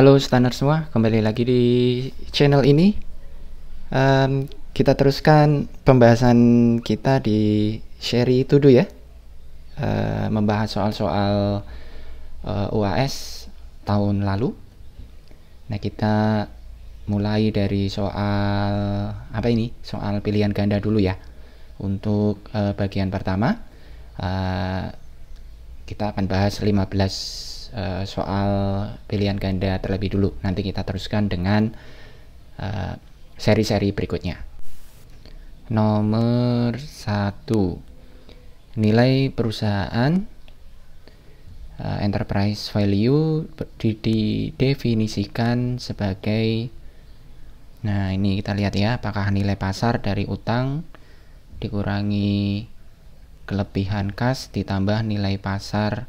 Halo standar semua, kembali lagi di channel ini. Um, kita teruskan pembahasan kita di Sherry Tudu ya, uh, membahas soal-soal uh, eh, UAS tahun lalu. Nah kita mulai dari soal apa ini? Soal pilihan ganda dulu ya. Untuk uh, bagian pertama uh, kita akan bahas 15 Eh, soal pilihan ganda terlebih dulu. Nanti kita teruskan dengan eh, seri-seri uh, berikutnya. Nomor satu nilai perusahaan uh, enterprise value didefinisikan sebagai Nah, ini kita lihat ya, apakah nilai pasar dari utang dikurangi kelebihan kas ditambah nilai pasar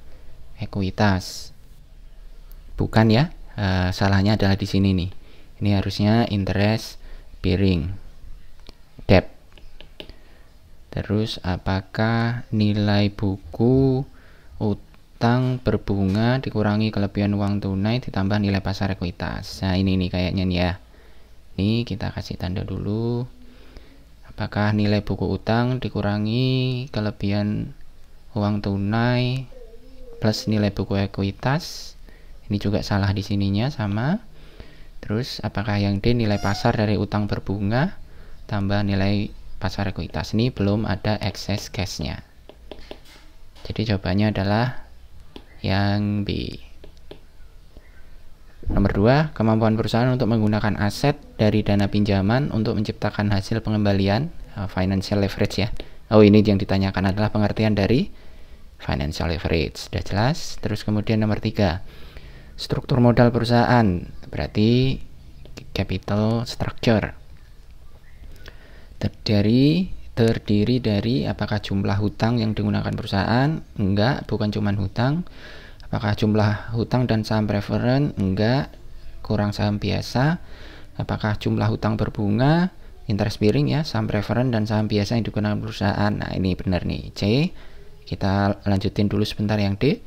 ekuitas bukan ya uh, salahnya adalah di sini nih ini harusnya interest piring debt terus apakah nilai buku utang berbunga dikurangi kelebihan uang tunai ditambah nilai pasar ekuitas nah ini nih kayaknya nih ya ini kita kasih tanda dulu apakah nilai buku utang dikurangi kelebihan uang tunai plus nilai buku ekuitas ini juga salah di sininya sama. Terus apakah yang D nilai pasar dari utang berbunga tambah nilai pasar ekuitas ini belum ada excess cash-nya. Jadi jawabannya adalah yang B. Nomor 2, kemampuan perusahaan untuk menggunakan aset dari dana pinjaman untuk menciptakan hasil pengembalian uh, financial leverage ya. Oh, ini yang ditanyakan adalah pengertian dari financial leverage. Sudah jelas? Terus kemudian nomor 3 struktur modal perusahaan, berarti capital structure. Terdiri terdiri dari apakah jumlah hutang yang digunakan perusahaan? Enggak, bukan cuman hutang. Apakah jumlah hutang dan saham preferen? Enggak, kurang saham biasa. Apakah jumlah hutang berbunga? interest bearing ya, saham preferen dan saham biasa yang digunakan perusahaan. Nah, ini benar nih. C. Kita lanjutin dulu sebentar yang D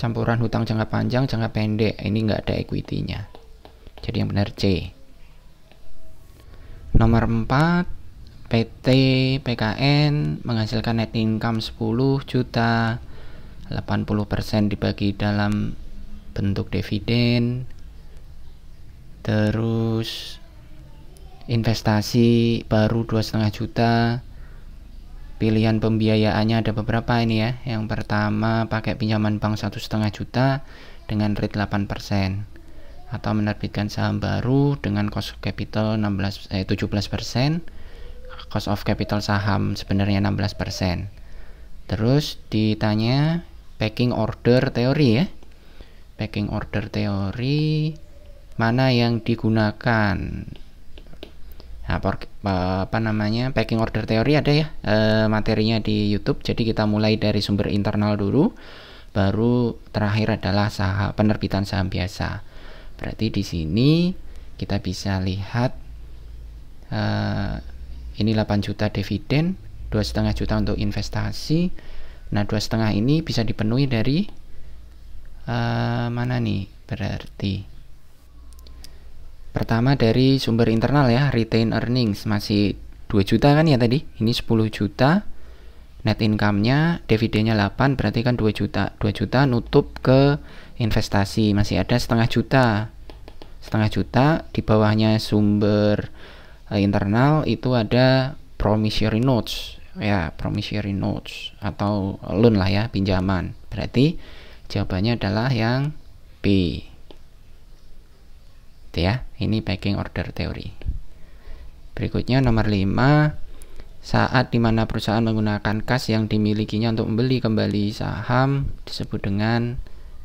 campuran hutang jangka panjang, jangka pendek. Ini nggak ada equity-nya. Jadi yang benar C. Nomor 4, PT PKN menghasilkan net income 10 juta 80% dibagi dalam bentuk dividen terus investasi baru 2,5 juta pilihan pembiayaannya ada beberapa ini ya yang pertama pakai pinjaman bank satu setengah juta dengan rate 8% atau menerbitkan saham baru dengan cost of capital 16 eh, 17% cost of capital saham sebenarnya 16% terus ditanya packing order teori ya packing order teori mana yang digunakan Nah, eh, apa namanya packing order teori ada ya e, materinya di YouTube. Jadi kita mulai dari sumber internal dulu, baru terakhir adalah saham penerbitan saham biasa. Berarti di sini kita bisa lihat e, ini 8 juta dividen, dua setengah juta untuk investasi. Nah, dua setengah ini bisa dipenuhi dari e, mana nih? Berarti Pertama dari sumber internal ya, retain earnings masih 2 juta kan ya tadi. Ini 10 juta. Net income-nya dividennya 8 berarti kan 2 juta. 2 juta nutup ke investasi masih ada setengah juta. Setengah juta di bawahnya sumber eh, internal itu ada promissory notes ya promissory notes atau loan lah ya pinjaman berarti jawabannya adalah yang B gitu ya ini packing order teori berikutnya nomor 5 saat di mana perusahaan menggunakan kas yang dimilikinya untuk membeli kembali saham disebut dengan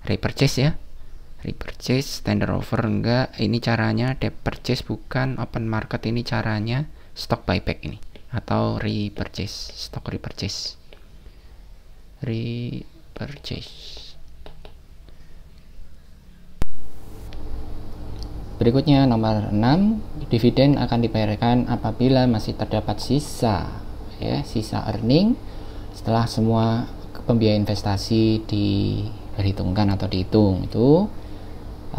repurchase ya repurchase tender offer enggak ini caranya repurchase bukan open market ini caranya stock buyback ini atau repurchase stock repurchase repurchase Berikutnya nomor 6, dividen akan dibayarkan apabila masih terdapat sisa ya, sisa earning setelah semua pembiayaan investasi diperhitungkan atau dihitung itu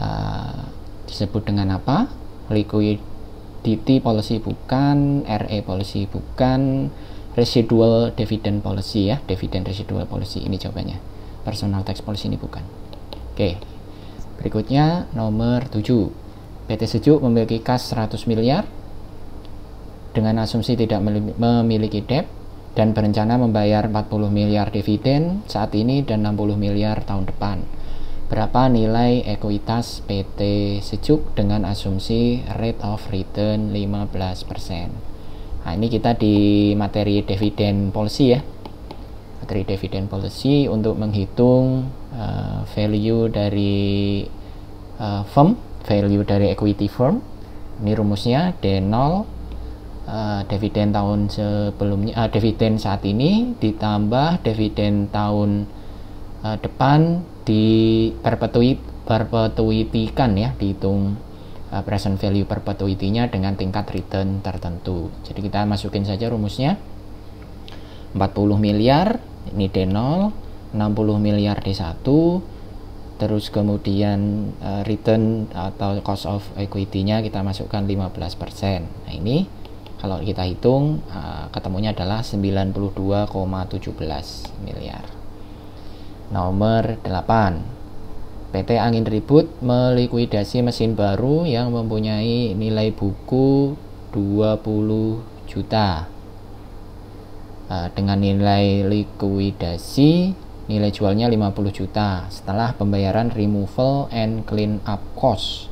uh, disebut dengan apa? liquidity policy bukan, RE policy bukan, residual dividend policy ya, dividend residual policy ini jawabannya. Personal tax policy ini bukan. Oke. Berikutnya nomor 7 PT Sejuk memiliki kas 100 miliar dengan asumsi tidak memiliki debt dan berencana membayar 40 miliar dividen saat ini dan 60 miliar tahun depan. Berapa nilai ekuitas PT Sejuk dengan asumsi rate of return 15%. Nah, ini kita di materi dividen policy ya. Materi dividen policy untuk menghitung uh, value dari uh, firm value dari equity firm ini rumusnya D0 uh, eh, dividen tahun sebelumnya uh, dividen saat ini ditambah dividen tahun uh, depan di perpetuity perpetuity kan ya dihitung uh, present value perpetuity-nya dengan tingkat return tertentu jadi kita masukin saja rumusnya 40 miliar ini D0 60 miliar D1 terus kemudian uh, return atau cost of equity-nya kita masukkan 15%. Nah, ini kalau kita hitung uh, ketemunya adalah 92,17 miliar. Nomor 8. PT Angin Ribut melikuidasi mesin baru yang mempunyai nilai buku 20 juta. Eh, dengan nilai likuidasi nilai jualnya 50 juta setelah pembayaran removal and clean up cost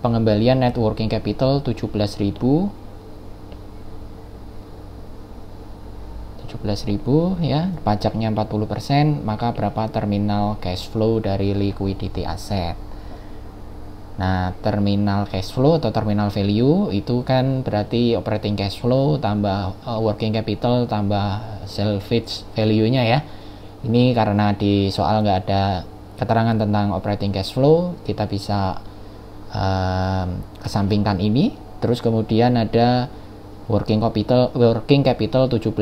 pengembalian net working capital 17.000 ribu ya pajaknya 40% maka berapa terminal cash flow dari liquidity asset Nah, terminal cash flow atau terminal value itu kan berarti operating cash flow tambah uh, working capital tambah salvage value-nya ya. Ini karena di soal nggak ada keterangan tentang operating cash flow, kita bisa uh, kesampingkan ini. Terus kemudian ada working capital working capital 17.000,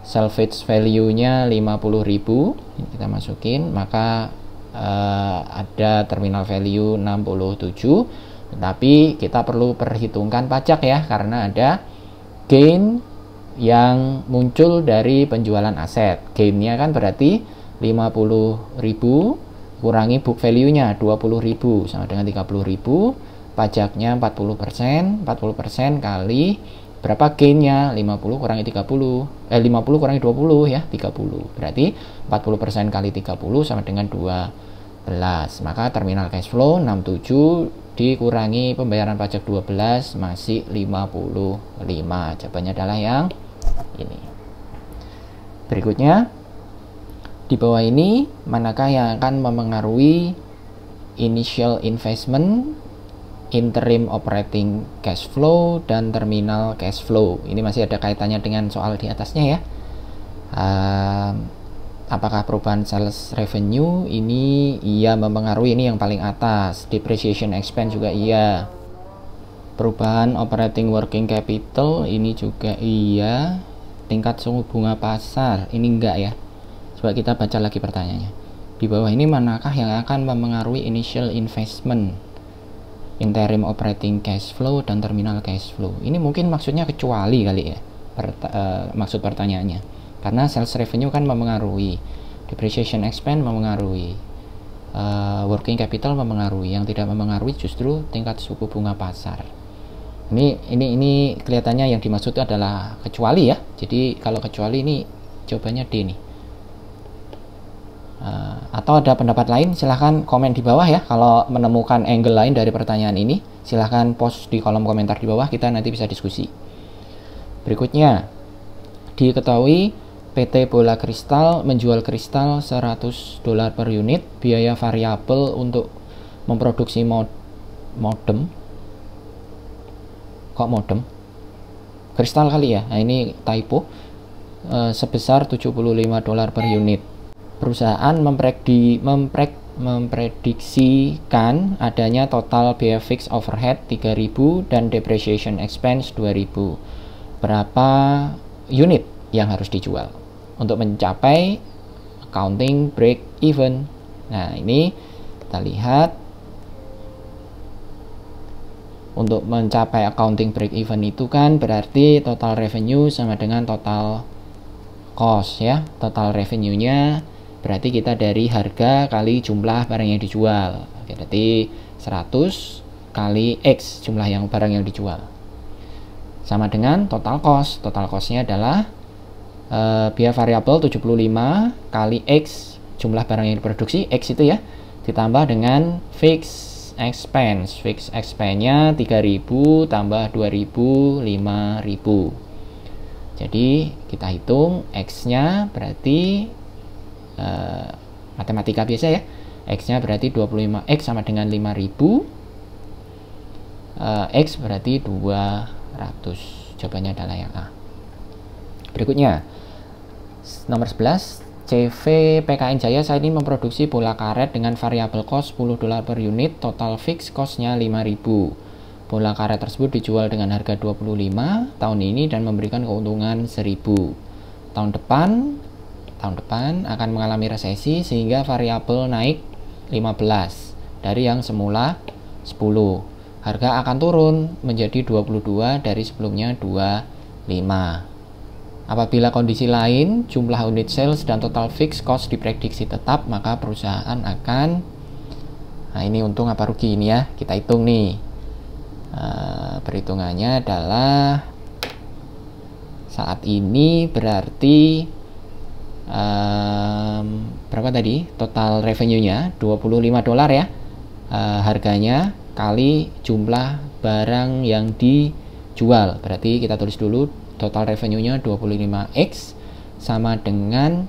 salvage value-nya 50.000, kita masukin, maka uh, ada terminal value 67, tetapi kita perlu perhitungkan pajak ya karena ada gain yang muncul dari penjualan aset. Gainnya kan berarti 50.000 kurangi book value-nya 20.000 sama dengan 30.000, pajaknya 40%, 40% kali berapa gainnya 50 kurangi 30 eh 50 kurangi 20 ya 30 berarti 40% kali 30 sama dengan 12 maka terminal cash flow 67 dikurangi pembayaran pajak 12 masih 55 jawabannya adalah yang ini berikutnya di bawah ini manakah yang akan memengaruhi initial investment interim operating cash flow dan terminal cash flow ini masih ada kaitannya dengan soal di atasnya ya um, apakah perubahan sales revenue ini iya mempengaruhi ini yang paling atas depreciation expense juga iya perubahan operating working capital ini juga iya tingkat suku bunga pasar ini enggak ya coba kita baca lagi pertanyaannya di bawah ini manakah yang akan mempengaruhi initial investment interim operating cash flow dan terminal cash flow ini mungkin maksudnya kecuali kali ya Pert uh, eh, maksud pertanyaannya karena sales revenue kan mempengaruhi depreciation expense mempengaruhi uh, eh, working capital mempengaruhi yang tidak mempengaruhi justru tingkat suku bunga pasar ini ini ini kelihatannya yang dimaksud adalah kecuali ya jadi kalau kecuali ini jawabannya D nih Uh, atau ada pendapat lain silahkan komen di bawah ya kalau menemukan angle lain dari pertanyaan ini silahkan post di kolom komentar di bawah kita nanti bisa diskusi berikutnya diketahui PT Bola Kristal menjual kristal 100 dolar per unit, biaya variabel untuk memproduksi mod modem. Kok modem? Kristal kali ya. Nah, ini typo. E, sebesar 75 dolar per unit. Perusahaan mempredi memprek memprediksikan adanya total biaya fix overhead 3000 dan depreciation expense 2000. Berapa unit yang harus dijual untuk mencapai accounting break even. Nah, ini kita lihat untuk mencapai accounting break even itu kan berarti total revenue sama dengan total cost ya. Total revenue-nya berarti kita dari harga kali jumlah barang yang dijual. Oke, berarti 100 kali X jumlah yang barang yang dijual. Sama dengan total cost. Total cost-nya adalah uh, biaya variabel 75 kali X jumlah barang yang diproduksi X itu ya ditambah dengan fixed expense fixed expense nya 3000 tambah 2000 5000 jadi kita hitung X nya berarti uh, matematika biasa ya X nya berarti 25X sama dengan 5000 uh, eh, X berarti 200 jawabannya adalah yang A berikutnya Nomor 11, CV PKN Jaya saat ini memproduksi bola karet dengan variabel cost 10 dolar per unit, total fix costnya 5000. Bola karet tersebut dijual dengan harga 25 tahun ini dan memberikan keuntungan 1000. Tahun depan tahun depan akan mengalami resesi sehingga variabel naik 15 dari yang semula 10. Harga akan turun menjadi 22 dari sebelumnya 25. Apabila kondisi lain, jumlah unit sales dan total fixed cost diprediksi tetap, maka perusahaan akan Nah, ini untung apa rugi ini ya? Kita hitung nih. Eh, perhitungannya adalah saat ini berarti um, berapa tadi? Total revenue-nya 25 dolar ya. Uh, harganya kali jumlah barang yang dijual. Berarti kita tulis dulu total revenue-nya 25x sama dengan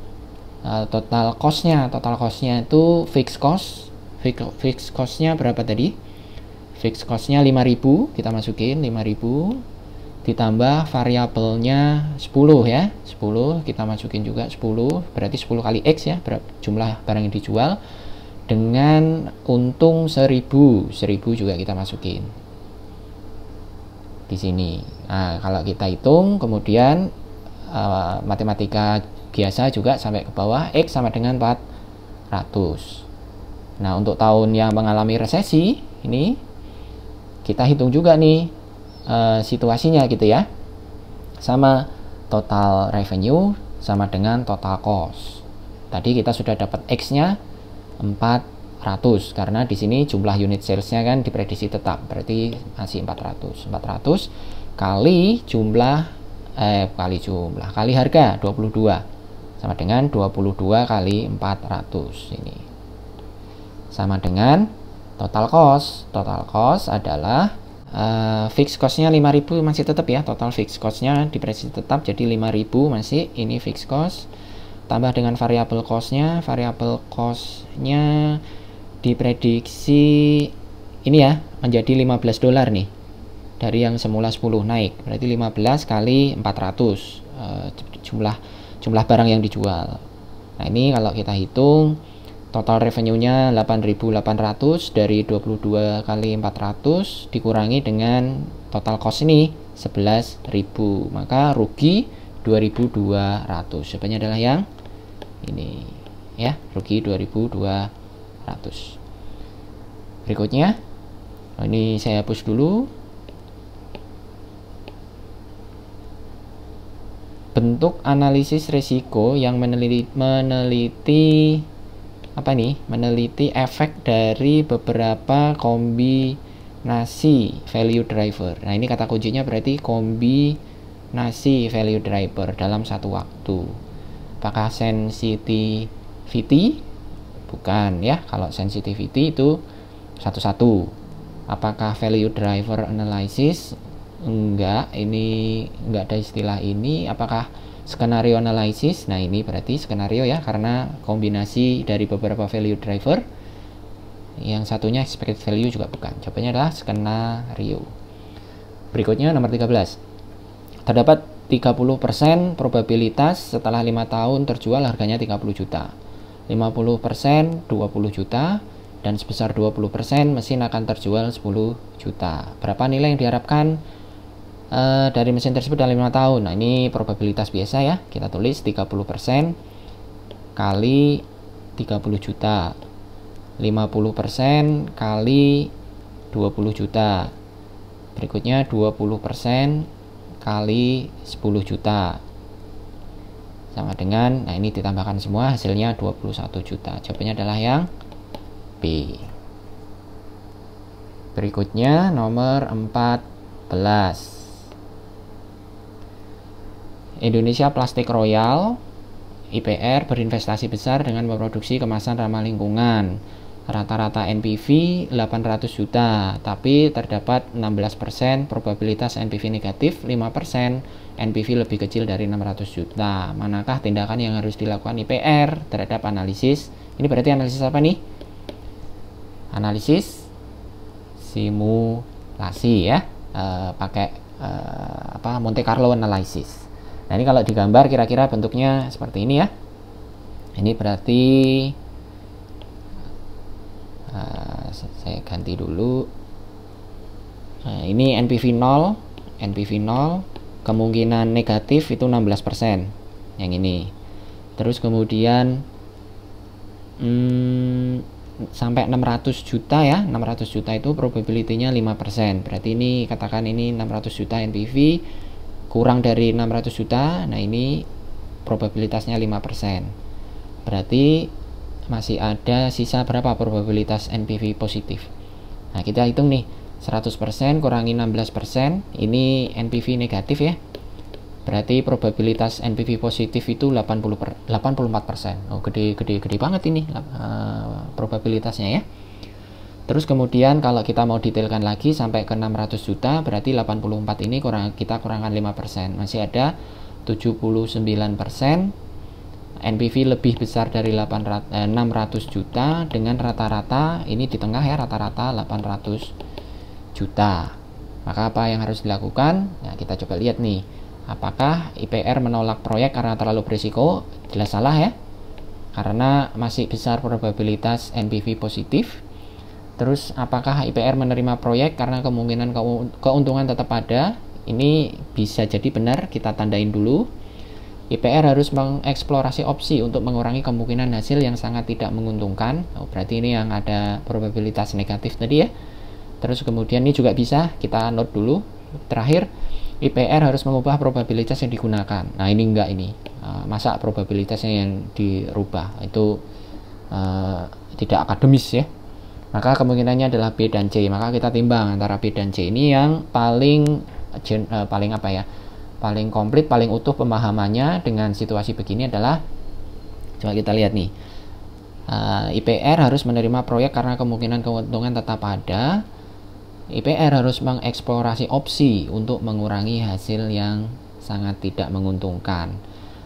uh, total cost-nya. Total cost-nya itu fixed cost. Fixed cost-nya berapa tadi? Fixed cost-nya 5000, kita masukin 5000 ditambah variabelnya 10 ya. 10 kita masukin juga 10, berarti 10 kali x ya, berapa jumlah barang yang dijual dengan untung 1000, 1000 juga kita masukin di sini. Nah, kalau kita hitung, kemudian uh, matematika biasa juga sampai ke bawah X sama dengan 400. Nah, untuk tahun yang mengalami resesi ini kita hitung juga nih uh, situasinya gitu ya. Sama total revenue sama dengan total cost. Tadi kita sudah dapat X-nya 4 400 karena di sini jumlah unit salesnya kan diprediksi tetap berarti masih 400 400 kali jumlah eh kali jumlah kali harga 22 sama dengan 22 kali 400 ini sama dengan total cost total cost adalah uh, fixed costnya 5000 masih tetap ya total fixed costnya diprediksi tetap jadi 5000 masih ini fixed cost tambah dengan variable costnya variable costnya diprediksi ini ya menjadi 15 dolar nih dari yang semula 10 naik berarti 15 kali 400 uh, eh, jumlah jumlah barang yang dijual nah ini kalau kita hitung total revenue-nya 8.800 dari 22 kali 400 dikurangi dengan total cost ini 11.000 maka rugi 2.200 sebenarnya adalah yang ini ya rugi 2.200 100 berikutnya oh, ini saya hapus dulu bentuk analisis risiko yang meneliti, meneliti apa nih meneliti efek dari beberapa kombinasi value driver nah ini kata kuncinya berarti kombinasi value driver dalam satu waktu apakah sensitivity Bukan ya, kalau sensitivity itu satu-satu. Apakah value driver analysis? Enggak, ini enggak ada istilah ini. Apakah skenario analysis? Nah, ini berarti skenario ya karena kombinasi dari beberapa value driver yang satunya expected value juga bukan. Jawabannya adalah skenario. Berikutnya nomor 13. Terdapat 30% probabilitas setelah 5 tahun terjual harganya 30 juta. 50% 20 juta dan sebesar 20% mesin akan terjual 10 juta. Berapa nilai yang diharapkan e, dari mesin tersebut dalam 5 tahun? Nah, ini probabilitas biasa ya. Kita tulis 30% kali 30 juta. 50% kali 20 juta. Berikutnya 20% kali 10 juta sama dengan nah ini ditambahkan semua hasilnya 21 juta jawabannya adalah yang B berikutnya nomor 14 Indonesia Plastik Royal IPR berinvestasi besar dengan memproduksi kemasan ramah lingkungan rata-rata NPV 800 juta, tapi terdapat 16% probabilitas NPV negatif, 5% NPV lebih kecil dari 600 juta. Manakah tindakan yang harus dilakukan IPR terhadap analisis? Ini berarti analisis apa nih? Analisis simulasi ya, e, pakai e, apa Monte Carlo analysis. Nah ini kalau digambar kira-kira bentuknya seperti ini ya. Ini berarti Ah, saya ganti dulu nah, ini NPV 0 NPV 0 kemungkinan negatif itu 16% yang ini terus kemudian hmm, sampai 600 juta ya 600 juta itu probability-nya 5% berarti ini katakan ini 600 juta NPV kurang dari 600 juta nah ini probabilitasnya 5% berarti masih ada sisa berapa probabilitas NPV positif. Nah, kita hitung nih. 100% kurangi 16%, ini NPV negatif ya. Berarti probabilitas NPV positif itu 80 84%. Oh, gede gede gede banget ini uh, probabilitasnya ya. Terus kemudian kalau kita mau detailkan lagi sampai ke 600 juta berarti 84 ini kurang kita kurangkan 5%. Masih ada 79% NPV lebih besar dari 800, eh, 600 juta dengan rata-rata ini di tengah ya rata-rata 800 juta maka apa yang harus dilakukan nah kita coba lihat nih apakah IPR menolak proyek karena terlalu berisiko jelas salah ya karena masih besar probabilitas NPV positif terus apakah IPR menerima proyek karena kemungkinan keuntungan tetap ada ini bisa jadi benar kita tandain dulu IPR harus mengeksplorasi opsi untuk mengurangi kemungkinan hasil yang sangat tidak menguntungkan. Oh, berarti ini yang ada probabilitas negatif tadi ya. Terus kemudian ini juga bisa kita note dulu. Terakhir, IPR harus mengubah probabilitas yang digunakan. Nah ini enggak ini. Uh, masa probabilitasnya yang dirubah itu uh, tidak akademis ya. Maka kemungkinannya adalah B dan C. Maka kita timbang antara B dan C ini yang paling uh, paling apa ya? paling komplit, paling utuh pemahamannya dengan situasi begini adalah coba kita lihat nih. Uh, eh, IPR harus menerima proyek karena kemungkinan keuntungan tetap ada. IPR harus mengeksplorasi opsi untuk mengurangi hasil yang sangat tidak menguntungkan.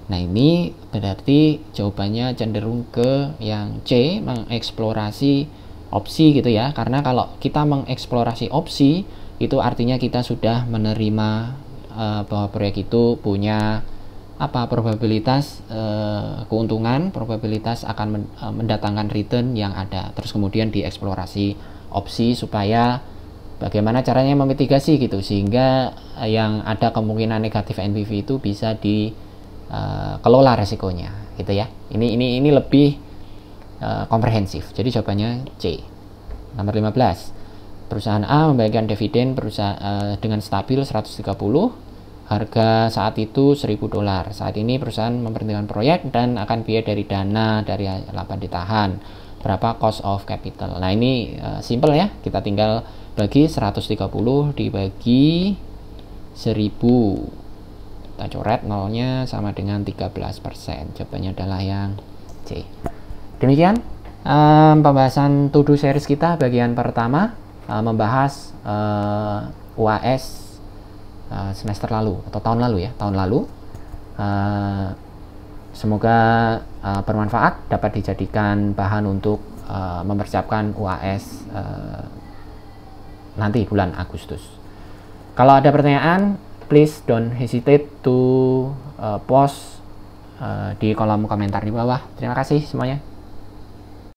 Nah, ini berarti jawabannya cenderung ke yang C, mengeksplorasi opsi gitu ya. Karena kalau kita mengeksplorasi opsi, itu artinya kita sudah menerima Eh, bahwa proyek itu punya apa probabilitas uh, keuntungan, probabilitas akan men, uh, mendatangkan return yang ada. Terus kemudian dieksplorasi opsi supaya bagaimana caranya memitigasi gitu sehingga yang ada kemungkinan negatif NPV itu bisa dikelola uh, resikonya gitu ya. Ini ini ini lebih uh, komprehensif. Jadi jawabannya C. Nomor 15 perusahaan A membagikan dividen perusahaan uh, dengan stabil 130 Harga saat itu 1000 dolar. Saat ini perusahaan mempertimbangkan proyek dan akan biaya dari dana dari laba ditahan. Berapa cost of capital. Nah, ini uh, eh, simple ya. Kita tinggal bagi 130 dibagi 1000. Kita coret nolnya sama dengan 13%. Jawabannya adalah yang C. Demikian um, pembahasan to do series kita bagian pertama uh, membahas uh, UAS Eh, semester lalu atau tahun lalu ya tahun lalu uh, semoga uh, bermanfaat dapat dijadikan bahan untuk uh, mempersiapkan UAS uh, nanti bulan Agustus kalau ada pertanyaan please don't hesitate to uh, post uh, di kolom komentar di bawah terima kasih semuanya